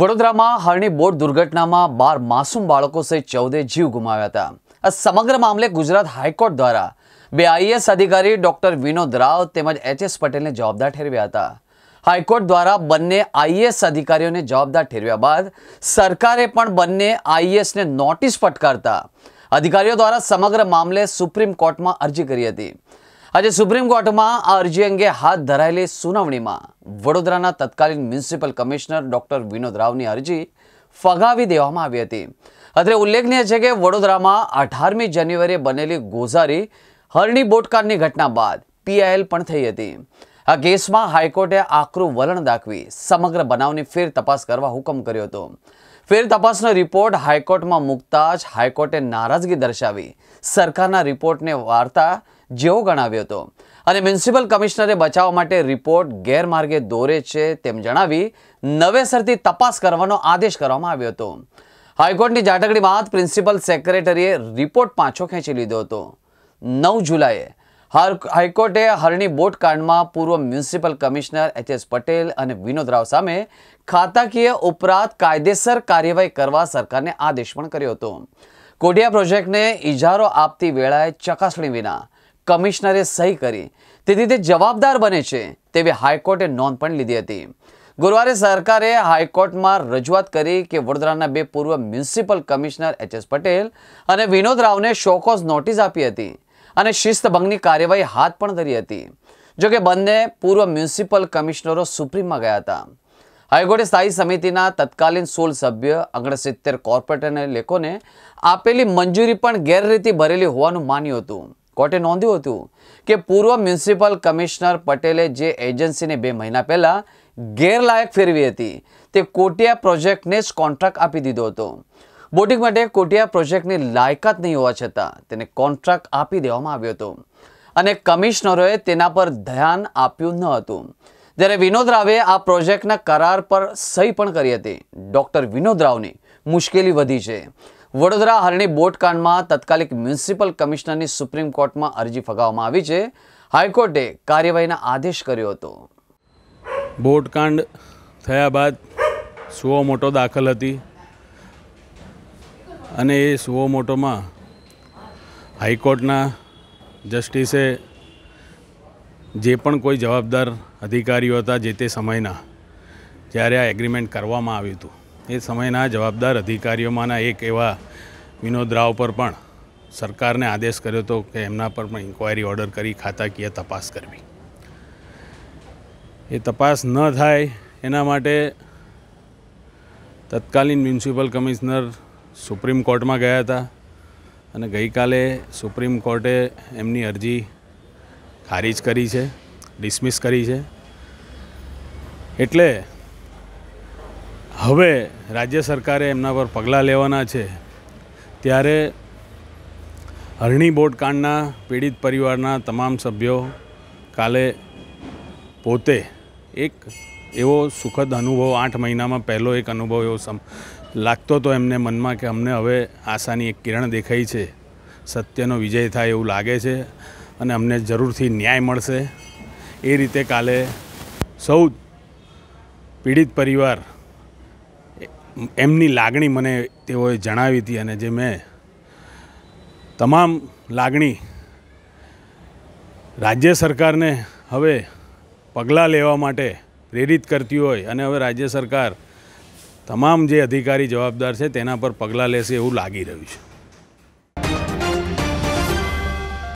વડોદરામાં હાલની બોટ દુર્ઘટનામાં બાર માસૂમ બાળકો સહિત ચૌદે જીવ ગુમાવ્યા હતા આ સમગ્ર મામલે ગુજરાત હાઈકોર્ટ દ્વારા બે આઈએએસ અધિકારી ડોક્ટર વિનોદ રાવ તેમજ એચએસ પટેલને જવાબદાર ઠેરવ્યા હતા હાઈકોર્ટ દ્વારા બંને આઈએએસ અધિકારીઓને જવાબદાર ઠેરવ્યા બાદ સરકારે પણ બંને આઈએએસને નોટિસ ફટકારતા અધિકારીઓ દ્વારા સમગ્ર મામલે સુપ્રીમ કોર્ટમાં અરજી કરી હતી આજે સુપ્રીમ કોર્ટમાં આ અરજી અંગે હાથ ધરાયેલી સુનાવણીમાં વડોદરાના તત્કાલીન મ્યુનિસિપલ કમિશનર ડોક્ટર વિનોદ રાવની અરજી ફગાવી દેવામાં આવી હતી અત્રે ઉલ્લેખનીય છે કે વડોદરામાં અઢારમી જાન્યુઆરીએ બનેલી ગોઝારી હરણી બોટકારની ઘટના બાદ પીઆઈએલ પણ થઈ હતી આ કેસમાં હાઈકોર્ટે આકરું વલણ દાખવી સમગ્ર બનાવની ફેર તપાસ કરવા હુકમ કર્યો હતો ફેર તપાસનો રિપોર્ટ હાઈકોર્ટમાં મૂકતા જ હાઈકોર્ટે નારાજગી દર્શાવી સરકારના રિપોર્ટને વાર્તા જેવો ગણાવ્યો હતો અને મ્યુનિસિપલ કમિશનરે બચાવવા માટે રિપોર્ટ ગેરમાર્ગે દોરે છે તેમ જણાવી નવેસરથી તપાસ કરવાનો આદેશ કરવામાં આવ્યો હતો હાઈકોર્ટની જાટકડી બાદ પ્રિન્સિપલ સેક્રેટરીએ રિપોર્ટ પાછો ખેંચી લીધો હતો નવ જુલાઈએ હાઈકોર્ટે હરણી બોટ કાંડમાં પૂર્વ municipal commissioner H S Patel અને વિનોદ રાવ સામે ખાતાકીય ઉપરાંત કાયદેસર કાર્યવાહી કરવા સરકારને આદેશ પણ કર્યો હતો કોડિયા પ્રોજેક્ટને ઇજારો આપતી વેળાએ ચકાસણી વિના કમિશનરે સહી કરી તેથી તે જવાબદાર બને છે તેવી હાઈકોર્ટે નોંધ પણ લીધી હતી ગુરુવારે સરકારે હાઈકોર્ટમાં રજૂઆત કરી કે વડોદરાના બે પૂર્વ municipal commissioner H S Patel અને વિનોદ રાવને શોકોઝ નોટિસ આપી હતી અને શિસ્તભંગની કાર્યવાહી હાથ પણ ધરી હતી જોકે બંને પૂર્વ મ્યુનિસિપલ કમિશનરો સુપ્રીમમાં ગયા હતા હાઈકોર્ટે સ્થાયી સમિતિના તત્કાલીન સોળ સભ્ય અગણસિત્તેર કોર્પોરેટરને લેખોને આપેલી મંજૂરી પણ ગેરરીતિ ભરેલી હોવાનું માન્યું હતું કોર્ટે નોંધ્યું હતું કે પૂર્વ મ્યુનિસિપલ કમિશનર પટેલે જે એજન્સીને બે મહિના પહેલાં ગેરલાયક ફેરવી હતી તે કોટિયા પ્રોજેક્ટને જ કોન્ટ્રાક્ટ આપી દીધો હતો બોટિંગ માટે કોટિયા પ્રોજેક્ટની લાયકાત નહીં હોવા છતાં તેને કોન્ટ્રાક્ટ આપી દેવામાં આવ્યો હતો અને કમિશનરોએ તેના પર ધ્યાન આપ્યું ન હતું જ્યારે વિનોદ રાવે આ પ્રોજેક્ટના કરાર પર સહી પણ કરી હતી ડૉક્ટર વિનોદ રાવની મુશ્કેલી વધી છે વડોદરા હરણી બોટકાંડમાં તત્કાલિક મ્યુનિસિપલ કમિશનરની સુપ્રીમ કોર્ટમાં અરજી ફગાવવામાં આવી છે હાઈકોર્ટે કાર્યવાહીના આદેશ કર્યો હતો બોટકાંડ થયા બાદ સુઓ મોટો દાખલ હતી અને એ સુઓ મોટોમાં હાઈકોર્ટના જસ્ટિસે જે પણ કોઈ જવાબદાર અધિકારીઓ હતા જે તે સમયના જ્યારે આ એગ્રીમેન્ટ કરવામાં આવ્યું હતું એ સમયના જવાબદાર અધિકારીઓમાંના એક એવા વિનોદ રાવ પર પણ સરકારને આદેશ કર્યો હતો કે એમના પર પણ ઇન્કવાયરી ઓર્ડર કરી ખાતાકીય તપાસ કરવી એ તપાસ ન થાય એના માટે તત્કાલીન મ્યુનિસિપલ કમિશનર સુપ્રીમ કોર્ટમાં ગયા હતા અને ગઈકાલે સુપ્રીમ કોર્ટે એમની અરજી ખારીજ કરી છે ડિસમિસ કરી છે એટલે હવે રાજ્ય સરકારે એમના પર પગલાં લેવાના છે ત્યારે હરણી બોટકાંડના પીડિત પરિવારના તમામ સભ્યો કાલે પોતે એક એવો સુખદ અનુભવ આઠ મહિનામાં પહેલો એક અનુભવ એવો સમ લાગતો તો એમને મનમાં કે અમને હવે આશાની એક કિરણ દેખાઈ છે સત્યનો વિજય થાય એવું લાગે છે અને અમને જરૂરથી ન્યાય મળશે એ રીતે કાલે સૌ પીડિત પરિવાર એમની લાગણી મને તેઓએ જણાવી હતી અને જે મેં તમામ લાગણી રાજ્ય સરકારને હવે પગલાં લેવા માટે પ્રેરિત કરતી હોય અને હવે રાજ્ય સરકાર તમામ જે અધિકારી જવાબદાર છે તેના પર પગલાં લેશે એવું લાગી રહ્યું છે